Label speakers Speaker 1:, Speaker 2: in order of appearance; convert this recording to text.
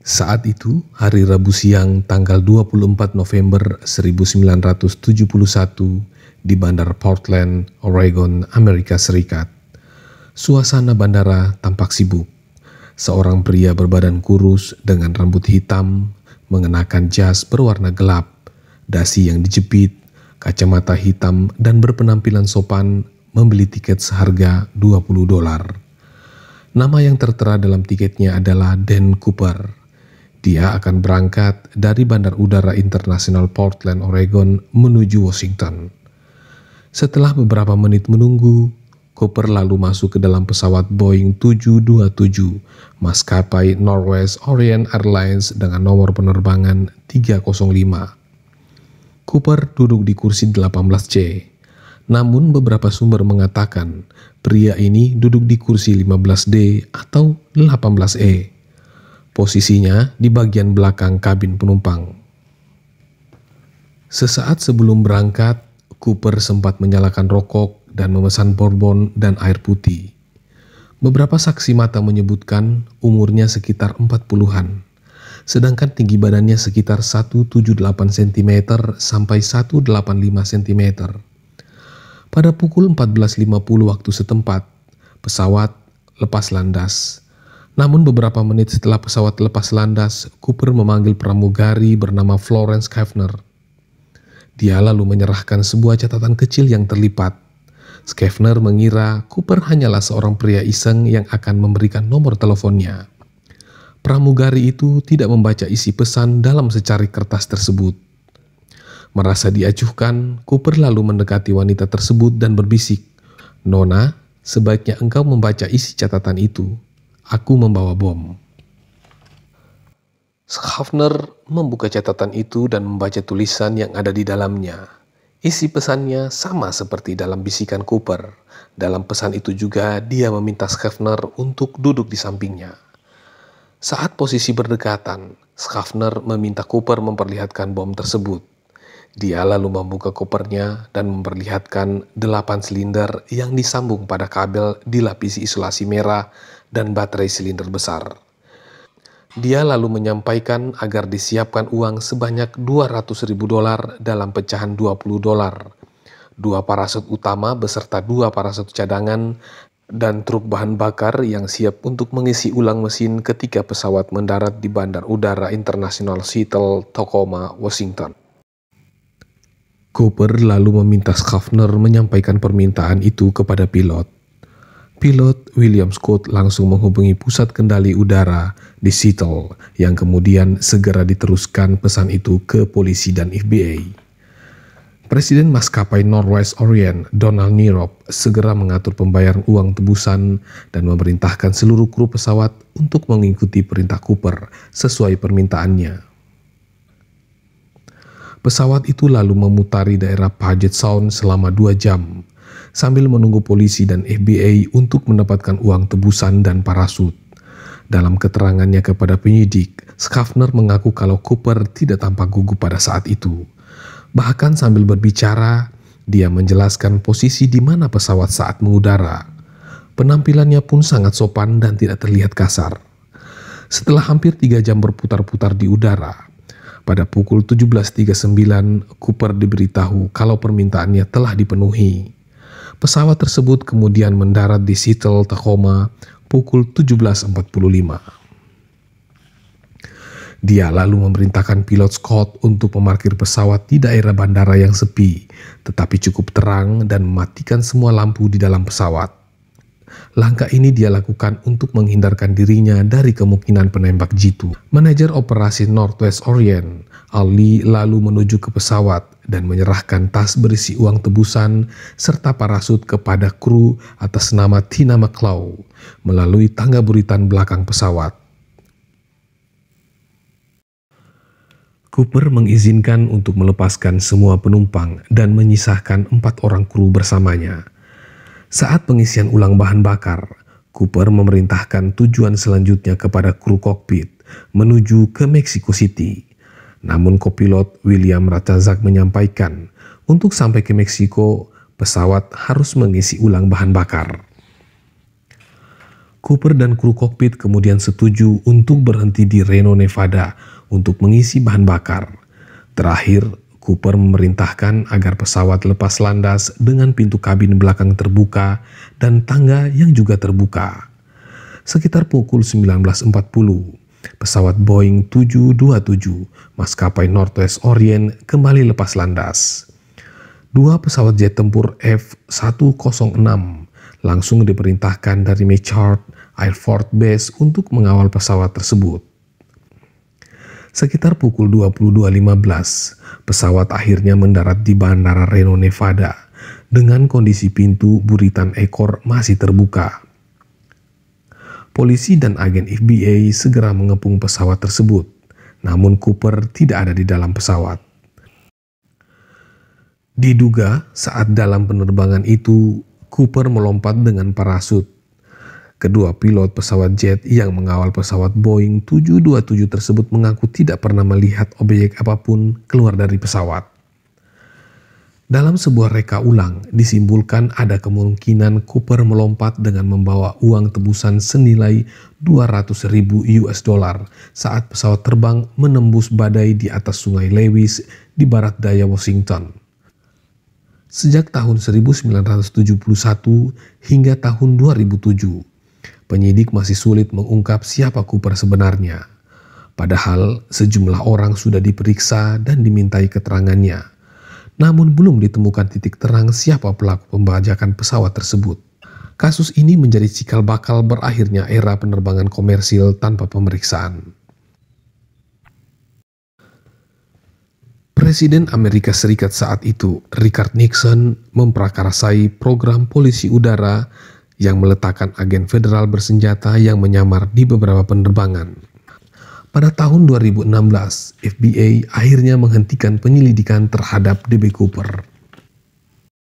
Speaker 1: Saat itu, hari Rabu siang tanggal 24 November 1971 di Bandar Portland, Oregon, Amerika Serikat. Suasana bandara tampak sibuk. Seorang pria berbadan kurus dengan rambut hitam mengenakan jas berwarna gelap, dasi yang dijepit, kacamata hitam dan berpenampilan sopan membeli tiket seharga 20 dolar. Nama yang tertera dalam tiketnya adalah Dan Cooper. Dia akan berangkat dari Bandar Udara Internasional Portland, Oregon menuju Washington. Setelah beberapa menit menunggu, Cooper lalu masuk ke dalam pesawat Boeing 727 maskapai Northwest Orient Airlines dengan nomor penerbangan 305. Cooper duduk di kursi 18C. Namun beberapa sumber mengatakan pria ini duduk di kursi 15D atau 18E. Posisinya di bagian belakang kabin penumpang. Sesaat sebelum berangkat, Cooper sempat menyalakan rokok dan memesan bourbon dan air putih. Beberapa saksi mata menyebutkan umurnya sekitar 40-an, sedangkan tinggi badannya sekitar 178 cm sampai 185 cm. Pada pukul 14.50 waktu setempat, pesawat lepas landas namun beberapa menit setelah pesawat lepas landas, Cooper memanggil pramugari bernama Florence Kavner. Dia lalu menyerahkan sebuah catatan kecil yang terlipat. Skevner mengira Cooper hanyalah seorang pria iseng yang akan memberikan nomor teleponnya. Pramugari itu tidak membaca isi pesan dalam secari kertas tersebut. Merasa diacuhkan, Cooper lalu mendekati wanita tersebut dan berbisik, Nona, sebaiknya engkau membaca isi catatan itu. Aku membawa bom. Schaffner membuka catatan itu dan membaca tulisan yang ada di dalamnya. Isi pesannya sama seperti dalam bisikan Cooper. Dalam pesan itu juga dia meminta Schaffner untuk duduk di sampingnya. Saat posisi berdekatan, Schaffner meminta Cooper memperlihatkan bom tersebut. Dia lalu membuka kopernya dan memperlihatkan delapan silinder yang disambung pada kabel dilapisi isolasi merah dan baterai silinder besar. Dia lalu menyampaikan agar disiapkan uang sebanyak 200 ribu dolar dalam pecahan 20 dolar, dua parasut utama beserta dua parasut cadangan, dan truk bahan bakar yang siap untuk mengisi ulang mesin ketika pesawat mendarat di Bandar Udara Internasional Seattle, Tacoma, Washington. Cooper lalu meminta Schaffner menyampaikan permintaan itu kepada pilot pilot William Scott langsung menghubungi pusat kendali udara di Seattle yang kemudian segera diteruskan pesan itu ke polisi dan FBI. Presiden maskapai Northwest Orient, Donald Nirop, segera mengatur pembayaran uang tebusan dan memerintahkan seluruh kru pesawat untuk mengikuti perintah Cooper sesuai permintaannya. Pesawat itu lalu memutari daerah Paget Sound selama dua jam sambil menunggu polisi dan FBI untuk mendapatkan uang tebusan dan parasut. Dalam keterangannya kepada penyidik, Schaffner mengaku kalau Cooper tidak tampak gugup pada saat itu. Bahkan sambil berbicara, dia menjelaskan posisi di mana pesawat saat mengudara. Penampilannya pun sangat sopan dan tidak terlihat kasar. Setelah hampir tiga jam berputar-putar di udara, pada pukul 17.39, Cooper diberitahu kalau permintaannya telah dipenuhi. Pesawat tersebut kemudian mendarat di Seattle, Tacoma pukul 17.45. Dia lalu memerintahkan pilot Scott untuk memarkir pesawat di daerah bandara yang sepi, tetapi cukup terang dan mematikan semua lampu di dalam pesawat. Langkah ini dia lakukan untuk menghindarkan dirinya dari kemungkinan penembak jitu. Manajer operasi Northwest Orient, Ali lalu menuju ke pesawat dan menyerahkan tas berisi uang tebusan serta parasut kepada kru atas nama Tina McClaw melalui tangga buritan belakang pesawat. Cooper mengizinkan untuk melepaskan semua penumpang dan menyisahkan empat orang kru bersamanya. Saat pengisian ulang bahan bakar, Cooper memerintahkan tujuan selanjutnya kepada kru kokpit menuju ke Mexico City. Namun kopilot William Ratazak menyampaikan untuk sampai ke Meksiko, pesawat harus mengisi ulang bahan bakar. Cooper dan kru kokpit kemudian setuju untuk berhenti di Reno, Nevada untuk mengisi bahan bakar. Terakhir, Cooper memerintahkan agar pesawat lepas landas dengan pintu kabin belakang terbuka dan tangga yang juga terbuka. Sekitar pukul 19.40, pesawat Boeing 727 maskapai Northwest Orient kembali lepas landas. Dua pesawat jet tempur F-106 langsung diperintahkan dari Mechart Air Force Base untuk mengawal pesawat tersebut. Sekitar pukul 22.15, pesawat akhirnya mendarat di Bandara Reno, Nevada dengan kondisi pintu buritan ekor masih terbuka. Polisi dan agen FBI segera mengepung pesawat tersebut, namun Cooper tidak ada di dalam pesawat. Diduga saat dalam penerbangan itu, Cooper melompat dengan parasut Kedua pilot pesawat jet yang mengawal pesawat Boeing 727 tersebut mengaku tidak pernah melihat objek apapun keluar dari pesawat. Dalam sebuah reka ulang, disimpulkan ada kemungkinan Cooper melompat dengan membawa uang tebusan senilai 200 ribu US dollar saat pesawat terbang menembus badai di atas sungai Lewis di barat daya Washington. Sejak tahun 1971 hingga tahun 2007, penyidik masih sulit mengungkap siapa Cooper sebenarnya. Padahal sejumlah orang sudah diperiksa dan dimintai keterangannya. Namun belum ditemukan titik terang siapa pelaku pembajakan pesawat tersebut. Kasus ini menjadi cikal bakal berakhirnya era penerbangan komersil tanpa pemeriksaan. Presiden Amerika Serikat saat itu, Richard Nixon, memprakarsai program polisi udara yang meletakkan agen federal bersenjata yang menyamar di beberapa penerbangan. Pada tahun 2016, F.B.I. akhirnya menghentikan penyelidikan terhadap DB Cooper.